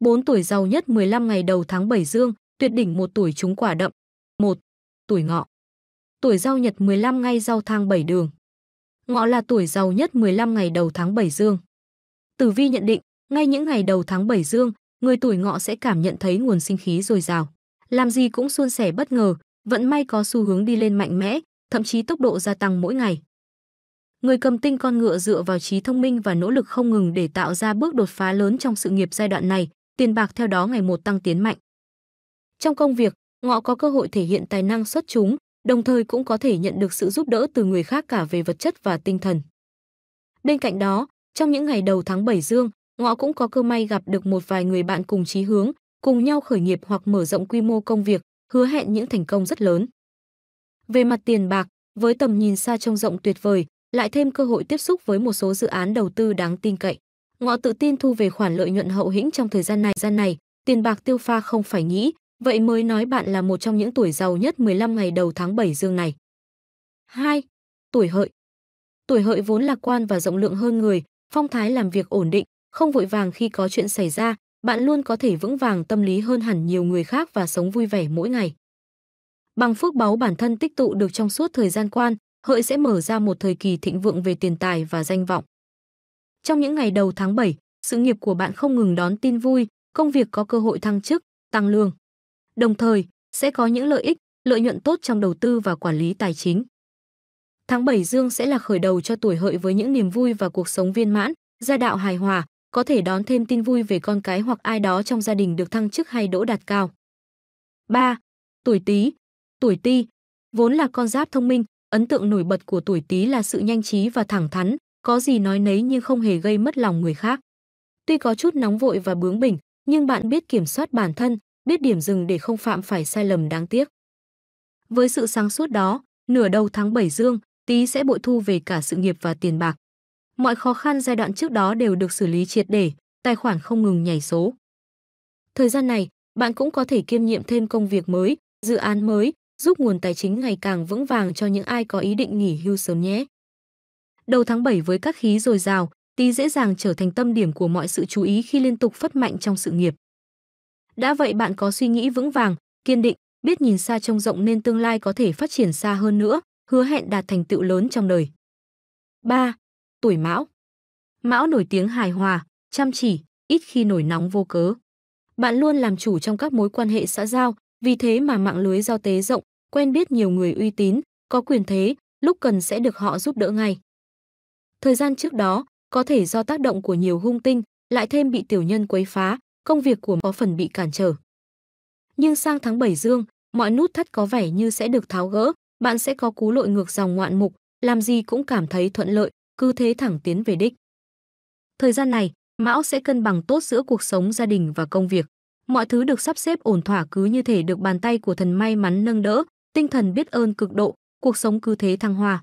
4 tuổi giàu nhất 15 ngày đầu tháng 7 dương, tuyệt đỉnh một tuổi trúng quả đậm. 1. Tuổi ngọ. Tuổi giao nhật 15 ngày giao thang 7 đường. Ngọ là tuổi giàu nhất 15 ngày đầu tháng 7 dương. Tử vi nhận định, ngay những ngày đầu tháng 7 dương, người tuổi ngọ sẽ cảm nhận thấy nguồn sinh khí dồi dào. Làm gì cũng suôn sẻ bất ngờ, vận may có xu hướng đi lên mạnh mẽ, thậm chí tốc độ gia tăng mỗi ngày. Người cầm tinh con ngựa dựa vào trí thông minh và nỗ lực không ngừng để tạo ra bước đột phá lớn trong sự nghiệp giai đoạn này, tiền bạc theo đó ngày một tăng tiến mạnh. Trong công việc, ngọ có cơ hội thể hiện tài năng xuất chúng, đồng thời cũng có thể nhận được sự giúp đỡ từ người khác cả về vật chất và tinh thần. Bên cạnh đó, trong những ngày đầu tháng 7 dương, ngọ cũng có cơ may gặp được một vài người bạn cùng chí hướng, cùng nhau khởi nghiệp hoặc mở rộng quy mô công việc, hứa hẹn những thành công rất lớn. Về mặt tiền bạc, với tầm nhìn xa trông rộng tuyệt vời, lại thêm cơ hội tiếp xúc với một số dự án đầu tư đáng tin cậy. Ngọ tự tin thu về khoản lợi nhuận hậu hĩnh trong thời gian này. Gian này, tiền bạc tiêu pha không phải nghĩ, vậy mới nói bạn là một trong những tuổi giàu nhất 15 ngày đầu tháng 7 dương này. 2. Tuổi hợi Tuổi hợi vốn lạc quan và rộng lượng hơn người, phong thái làm việc ổn định, không vội vàng khi có chuyện xảy ra, bạn luôn có thể vững vàng tâm lý hơn hẳn nhiều người khác và sống vui vẻ mỗi ngày. Bằng phước báu bản thân tích tụ được trong suốt thời gian quan, hợi sẽ mở ra một thời kỳ thịnh vượng về tiền tài và danh vọng. Trong những ngày đầu tháng 7, sự nghiệp của bạn không ngừng đón tin vui, công việc có cơ hội thăng chức, tăng lương. Đồng thời, sẽ có những lợi ích, lợi nhuận tốt trong đầu tư và quản lý tài chính. Tháng 7 dương sẽ là khởi đầu cho tuổi hợi với những niềm vui và cuộc sống viên mãn, gia đạo hài hòa, có thể đón thêm tin vui về con cái hoặc ai đó trong gia đình được thăng chức hay đỗ đạt cao. 3. Tuổi Tý. Tuổi Tý vốn là con giáp thông minh, ấn tượng nổi bật của tuổi Tý là sự nhanh trí và thẳng thắn, có gì nói nấy nhưng không hề gây mất lòng người khác. Tuy có chút nóng vội và bướng bỉnh, nhưng bạn biết kiểm soát bản thân, biết điểm dừng để không phạm phải sai lầm đáng tiếc. Với sự sáng suốt đó, nửa đầu tháng 7 dương, tí sẽ bội thu về cả sự nghiệp và tiền bạc. Mọi khó khăn giai đoạn trước đó đều được xử lý triệt để, tài khoản không ngừng nhảy số. Thời gian này, bạn cũng có thể kiêm nhiệm thêm công việc mới, dự án mới, giúp nguồn tài chính ngày càng vững vàng cho những ai có ý định nghỉ hưu sớm nhé. Đầu tháng 7 với các khí dồi dào, Tý dễ dàng trở thành tâm điểm của mọi sự chú ý khi liên tục phất mạnh trong sự nghiệp. Đã vậy bạn có suy nghĩ vững vàng, kiên định, biết nhìn xa trông rộng nên tương lai có thể phát triển xa hơn nữa, hứa hẹn đạt thành tựu lớn trong đời. 3. Tuổi Mão Mão nổi tiếng hài hòa, chăm chỉ, ít khi nổi nóng vô cớ. Bạn luôn làm chủ trong các mối quan hệ xã giao, vì thế mà mạng lưới giao tế rộng, quen biết nhiều người uy tín, có quyền thế, lúc cần sẽ được họ giúp đỡ ngay. Thời gian trước đó, có thể do tác động của nhiều hung tinh, lại thêm bị tiểu nhân quấy phá, công việc của có phần bị cản trở. Nhưng sang tháng 7 dương, mọi nút thắt có vẻ như sẽ được tháo gỡ, bạn sẽ có cú lội ngược dòng ngoạn mục, làm gì cũng cảm thấy thuận lợi, cứ thế thẳng tiến về đích. Thời gian này, Mão sẽ cân bằng tốt giữa cuộc sống gia đình và công việc. Mọi thứ được sắp xếp ổn thỏa cứ như thể được bàn tay của thần may mắn nâng đỡ, tinh thần biết ơn cực độ, cuộc sống cứ thế thăng hoa.